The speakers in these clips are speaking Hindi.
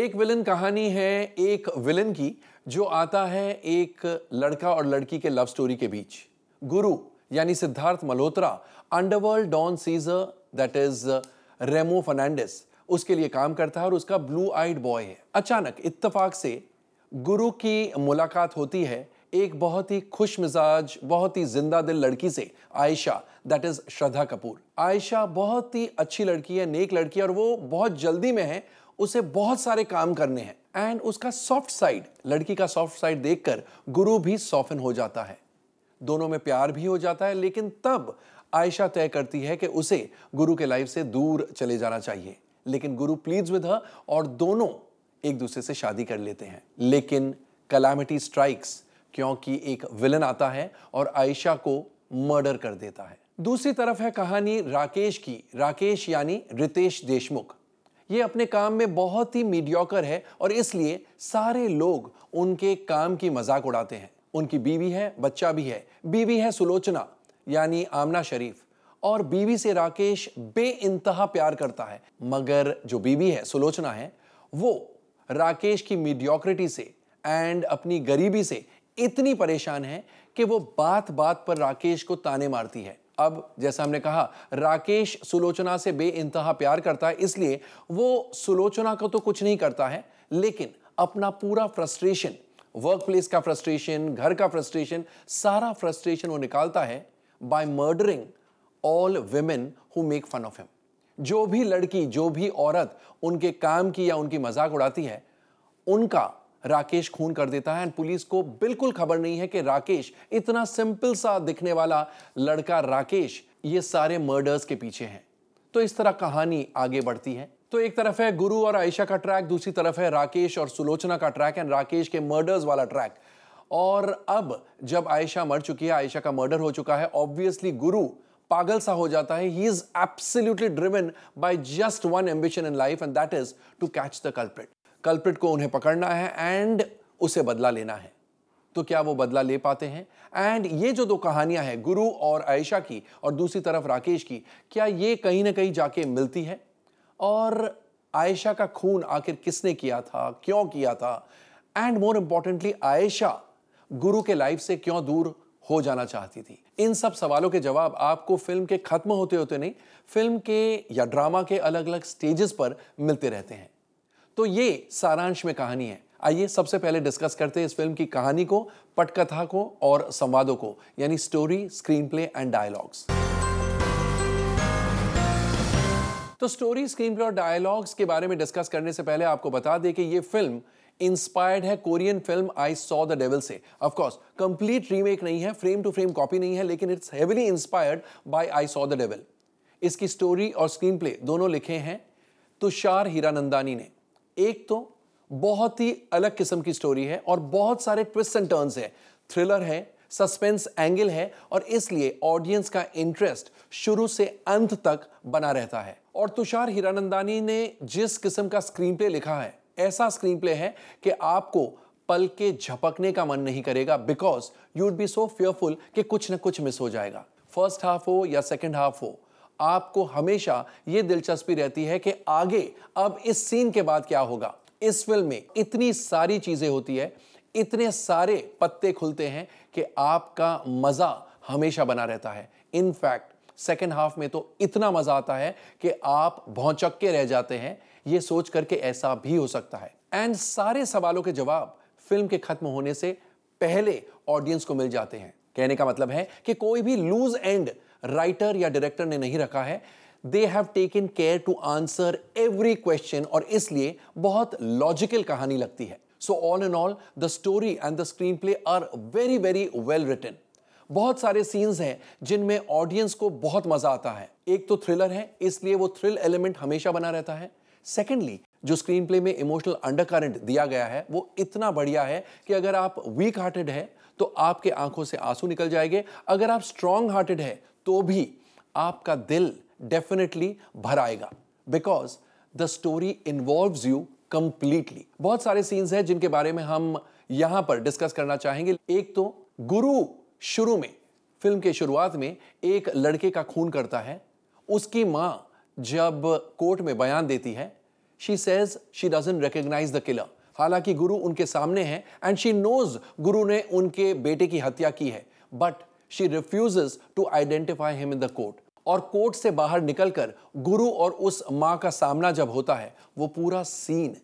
एक विलन कहानी है एक विलन की जो आता है एक लड़का और लड़की के लव स्टोरी के बीच गुरु यानी Siddharth Malhotra underworld don Caesar that is Remo Fernandes उसके लिए काम करता है और उसका ब्लू आइड बॉय है अचानक इतफाक से गुरु की मुलाकात होती है एक बहुत ही खुश मिजाज बहुत ही जिंदा दिल लड़की से आयशा दैट इज़ श्रद्धा कपूर आयशा बहुत ही अच्छी लड़की है नेक लड़की है और वो बहुत जल्दी में है उसे बहुत सारे काम करने हैं एंड उसका सॉफ्ट साइड लड़की का सॉफ्ट साइड देखकर गुरु भी सॉफ्टन हो जाता है दोनों में प्यार भी हो जाता है लेकिन तब आयशा तय करती है कि उसे गुरु के लाइफ से दूर चले जाना चाहिए लेकिन गुरु प्लीज विद हर और दोनों एक दूसरे से शादी कर लेते हैं लेकिन कलामिटी स्ट्राइक्स क्योंकि एक विलन आता है और आयशा को मर्डर कर देता है दूसरी तरफ है कहानी राकेश की राकेश यानी रितेश देशमुख ये अपने काम में बहुत ही मीडियोकर है और इसलिए सारे लोग उनके काम की मजाक उड़ाते हैं उनकी बीवी है बच्चा भी है बीवी है सुलोचना यानी आमना शरीफ और बीवी से राकेश बे प्यार करता है मगर जो बीवी है सुलोचना है वो राकेश की मीडियोक्रिटी से एंड अपनी गरीबी से इतनी परेशान है कि वो बात बात पर राकेश को ताने मारती है अब जैसा हमने कहा राकेश सुलोचना से बे इंतहा प्यार करता है इसलिए वो सुलोचना को तो कुछ नहीं करता है लेकिन अपना पूरा फ्रस्ट्रेशन वर्क प्लेस का फ्रस्ट्रेशन घर का फ्रस्ट्रेशन सारा फ्रस्ट्रेशन वो निकालता है by murdering all women who make fun of him जो भी लड़की जो भी औरत उनके काम की या उनकी मजाक उड़ाती है उनका राकेश खून कर देता है एंड पुलिस को बिल्कुल खबर नहीं है कि राकेश इतना सिंपल सा दिखने वाला लड़का राकेश ये सारे मर्डर्स के पीछे हैं तो इस तरह कहानी आगे बढ़ती है तो एक तरफ है गुरु और आयशा का ट्रैक दूसरी तरफ है राकेश और सुलोचना का ट्रैक एंड राकेश के मर्डर्स वाला ट्रैक और अब जब आयशा मर चुकी है आयशा का मर्डर हो चुका है ऑब्वियसली गुरु पागल सा हो जाता है he is absolutely driven by just one ambition in life and that is to catch the culprit culprit को उन्हें पकड़ना है एंड उसे बदला लेना है तो क्या वो बदला ले पाते हैं एंड ये जो दो कहानियां हैं गुरु और आयशा की और दूसरी तरफ राकेश की क्या ये कहीं ना कहीं जाके मिलती है और आयशा का खून आखिर किसने किया था क्यों किया था एंड मोर इंपॉर्टेंटली आयशा गुरु के लाइफ से क्यों दूर हो जाना चाहती थी इन सब सवालों के जवाब आपको फिल्म के खत्म होते होते नहीं फिल्म के या ड्रामा के अलग अलग स्टेजेस पर मिलते रहते हैं तो ये सारांश में कहानी है आइए सबसे पहले डिस्कस करते हैं इस फिल्म की कहानी को पटकथा को और संवादों को यानी story screenplay and dialogues तो स्टोरी स्क्रीन प्ले और डायलॉग्स के बारे में डिस्कस करने से पहले आपको बता दें कि ये फिल्म इंस्पायर्ड है Korean film I saw the devil से ऑफ कोर्स कंप्लीट रीमेक नहीं है फ्रेम टू फ्रेम कॉपी नहीं है लेकिन it's heavily inspired by I saw the devil इसकी स्टोरी और स्क्रीन प्ले दोनों लिखे हैं तुषार हीरानंदानी ने एक तो बहुत ही अलग किस्म की स्टोरी है और बहुत सारे ट्विस्ट एंड टर्न्स है थ्रिलर है सस्पेंस एंगल है और इसलिए ऑडियंस का इंटरेस्ट शुरू से अंत तक बना रहता है और तुषार हिरानंदानी ने जिस किस्म का स्क्रीन प्ले लिखा है ऐसा स्क्रीन प्ले है कि आपको पल के झपकने का मन नहीं करेगा because you'd be so fearful कि कुछ ना कुछ मिस हो जाएगा फर्स्ट हाफ हो या सेकेंड हाफ हो आपको हमेशा ये दिलचस्पी रहती है कि आगे अब इस सीन के बाद क्या होगा इस फिल्म में इतनी सारी चीज़ें होती है इतने सारे पत्ते खुलते हैं कि आपका मज़ा हमेशा बना रहता है इनफैक्ट सेकेंड हाफ में तो इतना मज़ा आता है कि आप भौचक के रह जाते हैं ये सोच करके ऐसा भी हो सकता है एंड सारे सवालों के जवाब फिल्म के खत्म होने से पहले ऑडियंस को मिल जाते हैं कहने का मतलब है कि कोई भी लूज एंड राइटर या डायरेक्टर ने नहीं रखा है they have taken care to answer every question और इसलिए बहुत लॉजिकल कहानी लगती है so all and all the story and the screenplay are very very well written बहुत सारे सीन्स हैं जिनमें ऑडियंस को बहुत मजा आता है एक तो थ्रिलर है इसलिए वो थ्रिल एलिमेंट हमेशा बना रहता है सेकेंडली जो स्क्रीन प्ले में इमोशनल अंडरकरंट दिया गया है वो इतना बढ़िया है कि अगर आप वीक हार्टेड है तो आपके आंखों से आंसू निकल जाएंगे अगर आप स्ट्रांग हार्टेड है तो भी आपका दिल डेफिनेटली भर आएगा because the story involve you completely बहुत सारे सीन्स हैं जिनके बारे में हम यहां पर डिस्कस करना चाहेंगे एक तो गुरु शुरू में फिल्म के शुरुआत में एक लड़के का खून करता है उसकी मां जब कोर्ट में बयान देती है she says she doesn't recognise the killer हालांकि गुरु उनके सामने है एंड शी नोज गुरु ने उनके बेटे की हत्या की है but she refuses to identify him in the court और कोर्ट से बाहर निकलकर गुरु और उस माँ का सामना जब होता है वो पूरा सीन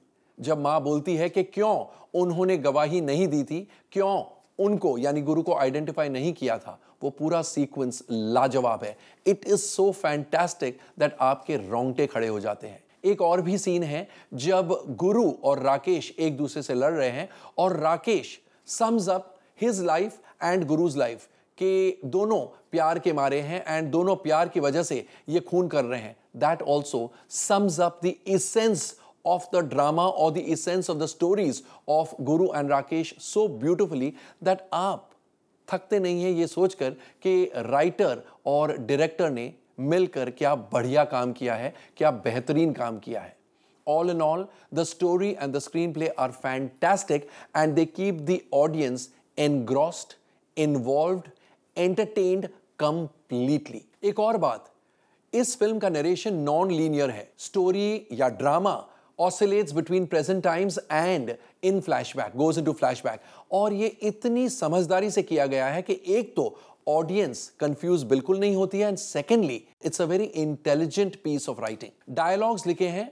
जब माँ बोलती है कि क्यों उन्होंने गवाही नहीं दी थी क्यों उनको यानी गुरु को आइडेंटिफाई नहीं किया था वो पूरा सीक्वेंस लाजवाब है it is so fantastic that आपके रोंगटे खड़े हो जाते हैं एक और भी सीन है जब गुरु और राकेश एक दूसरे से लड़ रहे हैं और Rakesh sums up his life and Guru's life कि दोनों प्यार के मारे हैं एंड दोनों प्यार की वजह से ये खून कर रहे हैं that also sums up the essence of the drama और the essence of the stories of Guru and Rakesh so beautifully that आप थकते नहीं हैं ये सोचकर कि राइटर और डायरेक्टर ने मिलकर क्या बढ़िया काम किया है क्या बेहतरीन काम किया है all in all the story and the screenplay are fantastic and they keep the audience engrossed involved entertained completely एक और बात इस फिल्म का नरेशन नॉन लीनियर है स्टोरी या drama oscillates between present times and in flashback goes into flashback और ये इतनी समझदारी से किया गया है कि एक तो ऑडियंस कंफ्यूज बिल्कुल नहीं होती है and secondly it's a very intelligent piece of writing dialogues लिखे हैं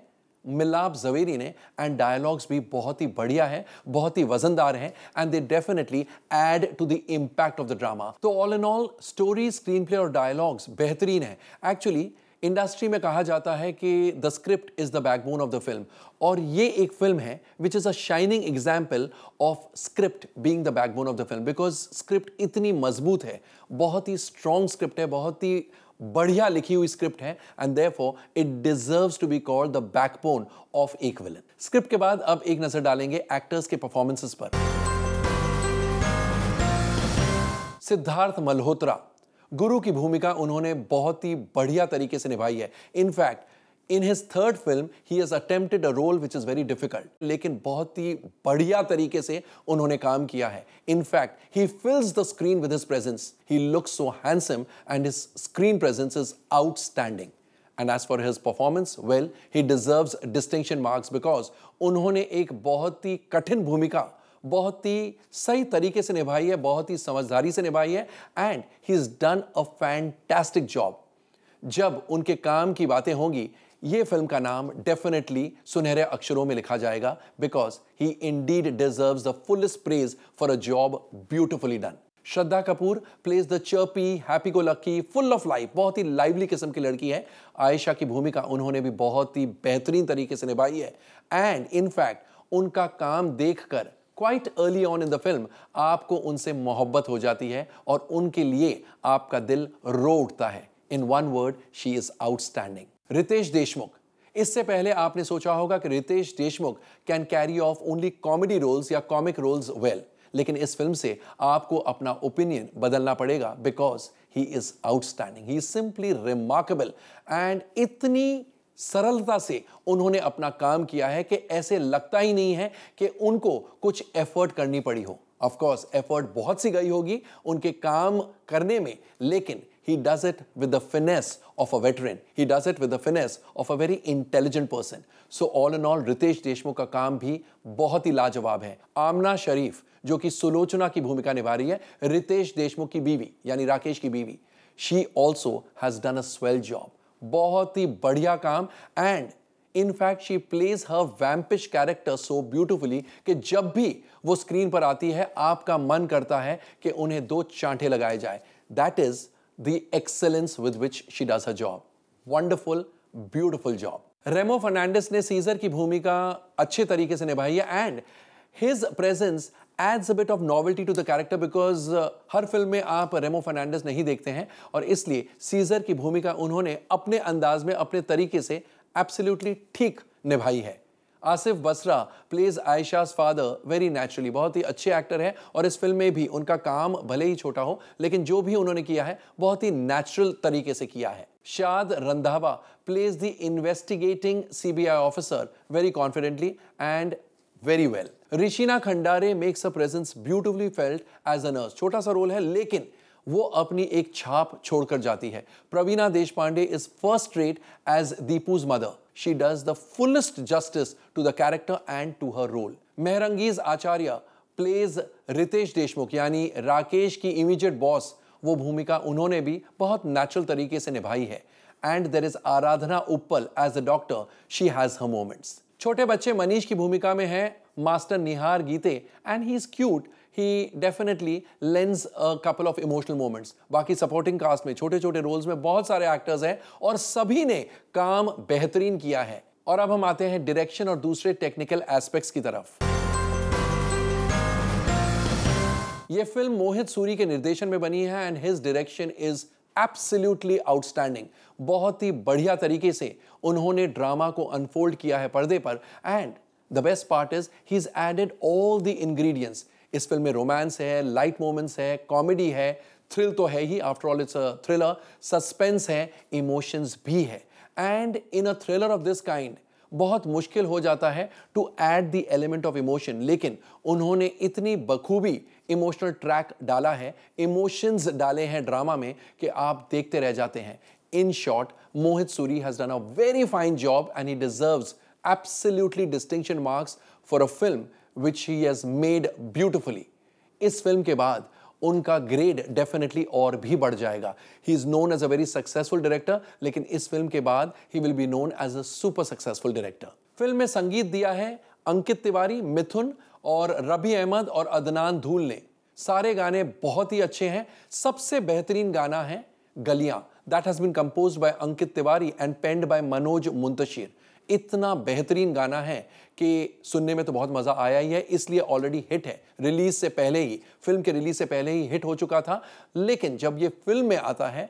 मिलाप जवेरी ने एंड डायलॉग्स भी बहुत ही बढ़िया है बहुत ही वजनदार है and they definitely add to the impact of the drama तो all and all story screenplay और डायलॉग्स बेहतरीन है एक्चुअली इंडस्ट्री में कहा जाता है कि the script is the backbone of the film और ये एक फिल्म है which is a shining example of script being the backbone of the film because script इतनी मजबूत है बहुत ही स्ट्रॉन्ग स्क्रिप्ट है बहुत ही बढ़िया लिखी हुई स्क्रिप्ट है and for it deserve to be called the backbone of Ek villain script के बाद अब एक नजर डालेंगे एक्टर्स के परफॉर्मेंसेस पर सिद्धार्थ मल्होत्रा गुरु की भूमिका उन्होंने बहुत ही बढ़िया तरीके से निभाई है in fact in his third film he has attempted a role which is very difficult लेकिन बहुत ही बढ़िया तरीके से उन्होंने काम किया है in fact he fills the screen with his presence he looks so handsome and his screen presence is outstanding and as for his performance well he deserves distinction marks because उन्होंने एक बहुत ही कठिन भूमिका बहुत ही सही तरीके से निभाई है बहुत ही समझदारी से निभाई है and he is done a fantastic job जब उनके काम की बातें होंगी ये फिल्म का नाम डेफिनेटली सुनहरे अक्षरों में लिखा जाएगा because he indeed deserve the fullest praise for a job beautifully done Shraddha Kapoor plays the chirpy happy go lucky full of life बहुत ही लाइवली किस्म की लड़की है आयशा की भूमिका उन्होंने भी बहुत ही बेहतरीन तरीके से निभाई है एंड इनफैक्ट उनका काम देखकर quite early on in the film आपको उनसे मोहब्बत हो जाती है और उनके लिए आपका दिल रो उठता है in one word she is outstanding Riteish Deshmukh इससे पहले आपने सोचा होगा कि Riteish Deshmukh can carry off only comedy roles or comic roles well लेकिन इस फिल्म से आपको अपना ओपिनियन बदलना पड़ेगा because he is outstanding he is simply remarkable and इतनी सरलता से उन्होंने अपना काम किया है कि ऐसे लगता ही नहीं है कि उनको कुछ एफर्ट करनी पड़ी हो ऑफ कोर्स एफर्ट बहुत सी गई होगी उनके काम करने में लेकिन He does it with the finesse of a veteran. He does it with the finesse of a very intelligent person. So all in all, Ritesh Deshmukh का काम भी बहुत ही लाजवाब है आमना शरीफ जो कि सुलोचना की भूमिका निभा रही है रितेश देशमुख की बीवी यानी राकेश की बीवी she also has done a swell job बहुत ही बढ़िया काम and in fact she plays her vampish character so beautifully कि जब भी वो स्क्रीन पर आती है आपका मन करता है कि उन्हें दो चांटे लगाए जाए that is the excellence with which she does her job. Wonderful, beautiful job. Remo Fernandes ने सीजर की भूमिका अच्छे तरीके से निभाई है and his presence adds a bit of novelty to the character because हर फिल्म में आप रेमो फर्नांडिस नहीं देखते हैं और इसलिए सीजर की भूमिका उन्होंने अपने अंदाज में अपने तरीके से एब्सोल्युटली ठीक निभाई है Asif Basra plays Ayesha's father very naturally बहुत ही अच्छे एक्टर हैं और इस फिल्म में भी उनका काम भले ही छोटा हो लेकिन जो भी उन्होंने किया है बहुत ही नेचुरल तरीके से किया है Shaad Randhawa plays the investigating CBI officer very confidently and very well Rishina Khandare makes a presence beautifully felt as a nurse छोटा सा रोल है लेकिन वो अपनी एक छाप छोड़कर जाती है Praveena Deshpande is first rate as Deepu's mother she does the fullest justice to the character and to her role. Mehrangiz Acharya plays Riteish Deshmukh यानी राकेश की immediate बॉस वो भूमिका उन्होंने भी बहुत नेचुरल तरीके से निभाई है and there is Aradhana Uppal as a doctor she has her moments छोटे बच्चे मनीष की भूमिका में है master Nihar Gite and he is cute he definitely lends couple of emotional moments बाकी सपोर्टिंग कास्ट में छोटे छोटे रोल्स में बहुत सारे एक्टर्स हैं और सभी ने काम बेहतरीन किया है और अब हम आते हैं डायरेक्शन और दूसरे टेक्निकल एस्पेक्ट्स की तरफ ये फिल्म मोहित सूरी के निर्देशन में बनी है and his direction is absolutely outstanding बहुत ही बढ़िया तरीके से उन्होंने ड्रामा को अनफोल्ड किया है पर्दे पर and the best part is he is added all the ingredients इस फिल्म में रोमांस है लाइट मोमेंट्स है कॉमेडी है थ्रिल तो है ही after all it's thriller suspense है इमोशंस भी है and in a thriller of this kind बहुत मुश्किल हो जाता है to add the element of emotion लेकिन उन्होंने इतनी बखूबी इमोशनल ट्रैक डाला है इमोशंस डाले हैं ड्रामा में कि आप देखते रह जाते हैं in short Mohit Suri has done a very fine job and he deserves absolutely distinction marks for a film which he has made beautifully इस फिल्म के बाद उनका ग्रेड डेफिनेटली और भी बढ़ जाएगा he is known as a very successful director लेकिन इस फिल्म के बाद he will be known as a super successful director film में संगीत दिया है अंकित तिवारी मिथुन और रबी अहमद और अदनान धूल ने सारे गाने बहुत ही अच्छे हैं सबसे बेहतरीन गाना है Galliyan that has been compose by Ankit Tiwari and penned by Manoj Muntashir इतना बेहतरीन गाना है कि सुनने में तो बहुत मज़ा आया ही है इसलिए ऑलरेडी हिट है रिलीज से पहले ही फिल्म के रिलीज से पहले ही हिट हो चुका था लेकिन जब ये फिल्म में आता है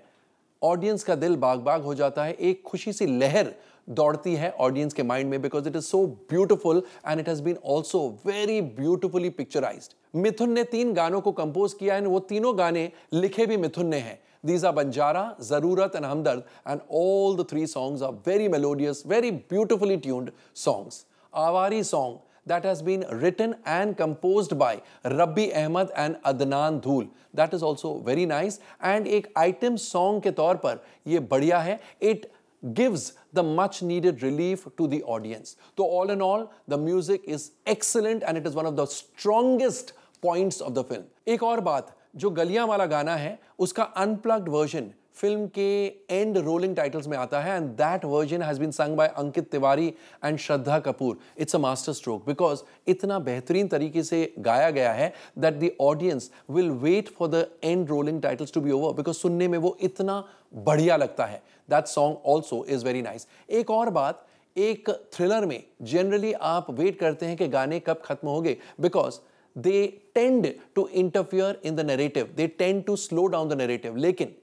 ऑडियंस का दिल बाग बाग हो जाता है एक खुशी सी लहर दौड़ती है ऑडियंस के माइंड में because it is so beautiful and it has been also very beautifully picturise Mithun ने तीन गानों को कंपोज किया एंड वो तीनों गाने लिखे भी मिथुन ने हैं These are Banjara, Zarurat and Hamdard and all the three songs are very melodious, very beautifully tuned songs. Awari song that has been written and composed by Rabbi Ahmad and Adnan Dhul. That is also very nice. And a item song ke तौर पर ये बढ़िया It gives the much needed relief to the audience. So all in all, the music is excellent and it is one of the strongest points of the film. एक और बात जो गलियां वाला गाना है उसका अनप्लग्ड वर्जन फिल्म के एंड रोलिंग टाइटल्स में आता है and that version has been sung by Ankit Tiwari and Shraddha Kapoor it's a masterstroke because इतना बेहतरीन तरीके से गाया गया है that the audience will wait for the end rolling titles to be over because सुनने में वो इतना बढ़िया लगता है that song also is very nice एक और बात एक थ्रिलर में जनरली आप वेट करते हैं कि गाने कब खत्म हो गए because they tend to interfere in the narrative they tend to slow down the narrative लेकिन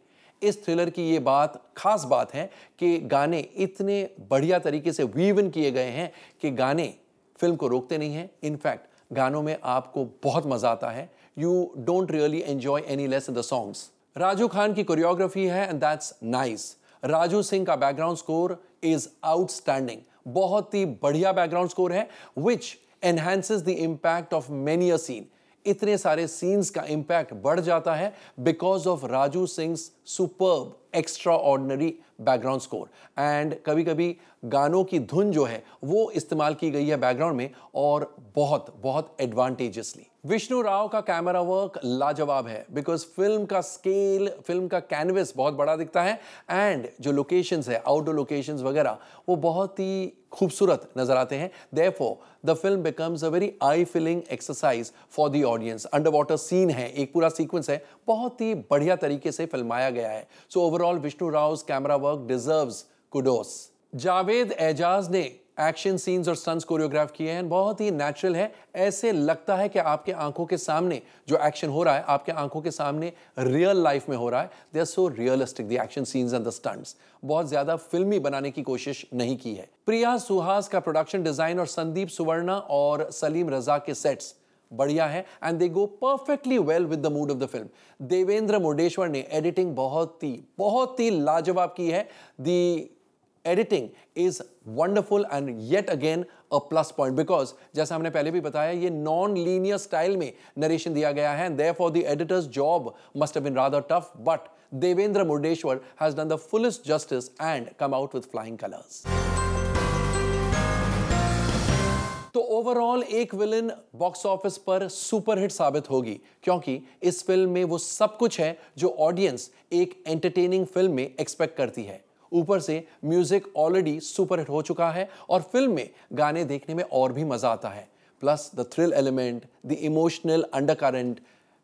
इस थ्रिलर की ये बात खास बात है कि गाने इतने बढ़िया तरीके से वीव इन किए गए हैं कि गाने फिल्म को रोकते नहीं हैं इनफैक्ट गानों में आपको बहुत मजा आता है you don't really enjoy any less in the songs Raju Khan की कोरियोग्राफी है and that's nice Raju Singh का बैकग्राउंड स्कोर इज आउटस्टैंडिंग बहुत ही बढ़िया बैकग्राउंड स्कोर है which enhances the impact of many a scene इतने सारे सीन्स का इम्पैक्ट बढ़ जाता है because of Raju Singh superb extraordinary background score and कभी कभी गानों की धुन जो है वो इस्तेमाल की गई है बैकग्राउंड में और बहुत बहुत एडवांटेजसली विष्णु राव का कैमरा वर्क लाजवाब है बिकॉज फिल्म का स्केल फिल्म का कैनवस बहुत बड़ा दिखता है एंड जो लोकेशंस है आउटडोर लोकेशंस वगैरह वो बहुत ही खूबसूरत नज़र आते हैं therefore the film becomes a very eye filling exercise for the audience underwater scene है एक पूरा सीक्वेंस है बहुत ही बढ़िया तरीके से फिल्माया गया है so overall Vishnu Rao camera work work deserves kudos Javed Ejaz ने एक्शन सीन्स और सन्स कोरियोग्राफ किए हैं बहुत ही नेचुरल है ऐसे लगता है कि आपके आंखों के सामने जो एक्शन हो रहा है आपके आंखों के सामने रियल लाइफ में हो रहा है they are so realistic the action scenes and the stunts बहुत ज्यादा फिल्मी बनाने की कोशिश नहीं की है प्रिया सुहास का प्रोडक्शन डिजाइन और संदीप सुवर्णा और सलीम रजा के सेट्स बढ़िया है and they go perfectly well with the mood of the film Devendra Murdeshwar ने एडिटिंग बहुत ही बहुत ही लाजवाब की है the editing is wonderful and yet again a plus point because जैसा हमने पहले भी बताया ये नॉन लीनियर स्टाइल में नरेशन दिया गया है and therefore the editor's job must been rather rather tough but Devendra Murdeshwar has done the fullest justice and come out with flying colours overall एक विलन बॉक्स ऑफिस पर सुपरहिट साबित होगी क्योंकि इस फिल्म में वो सब कुछ है जो ऑडियंस एक एंटरटेनिंग फिल्म में एक्सपेक्ट करती है ऊपर से म्यूजिक ऑलरेडी सुपरहिट हो चुका है और फिल्म में गाने देखने में और भी मजा आता है plus the thrill element the emotional undercurrent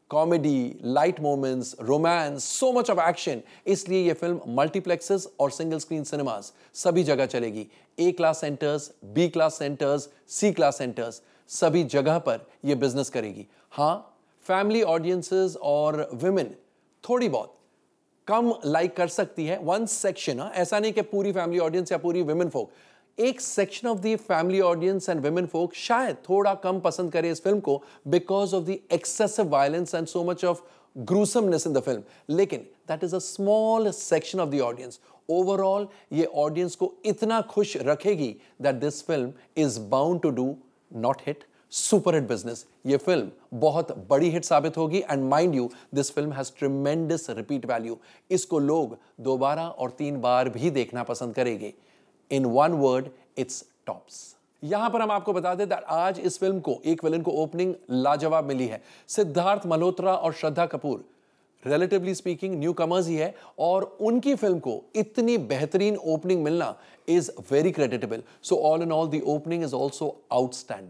comedy light moments romance so much of action इसलिए ये फिल्म मल्टीप्लेक्सेस और सिंगल स्क्रीन सिनेमास सभी जगह चलेगी A class centres B class centres C class centres सभी जगह पर यह बिजनेस करेगी हाँ फैमिली ऑडियंसेस और विमेन थोड़ी बहुत कम लाइक कर सकती है वन सेक्शन हाँ, ऐसा नहीं कि पूरी फैमिली ऑडियंस या पूरी विमेन फोक एक section of the family audience and women folk शायद थोड़ा कम पसंद करे इस फिल्म को because of the excessive violence and so much of gruesomeness in the film लेकिन that is a small section of the audience overall ये ऑडियंस को इतना खुश रखेगी that this film is bound to do not hit super hit business ये फिल्म बहुत बड़ी हिट साबित होगी and mind you this film has tremendous repeat value इसको लोग दोबारा और तीन बार भी देखना पसंद करेगी in one word it's tops यहां पर हम आपको बता दें आज इस फिल्म को एक विलन को ओपनिंग लाजवाब मिली है सिद्धार्थ मल्होत्रा और Shraddha Kapoor relatively speaking newcomers ही है और उनकी फिल्म को इतनी बेहतरीन ओपनिंग मिलना is very creditable so all in all the opening is also outstanding